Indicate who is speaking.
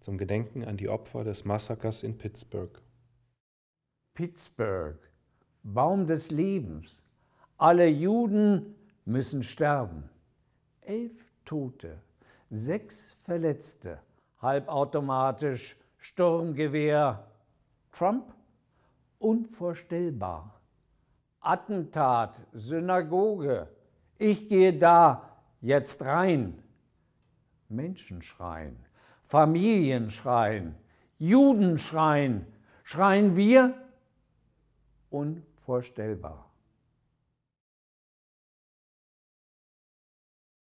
Speaker 1: zum Gedenken an die Opfer des Massakers in Pittsburgh. Pittsburgh,
Speaker 2: Baum des Lebens. Alle Juden müssen sterben. Elf Tote, sechs Verletzte, halbautomatisch, Sturmgewehr. Trump? Unvorstellbar. Attentat, Synagoge. Ich gehe da jetzt rein. Menschen schreien. Familien schreien, Juden schreien, schreien wir
Speaker 3: unvorstellbar.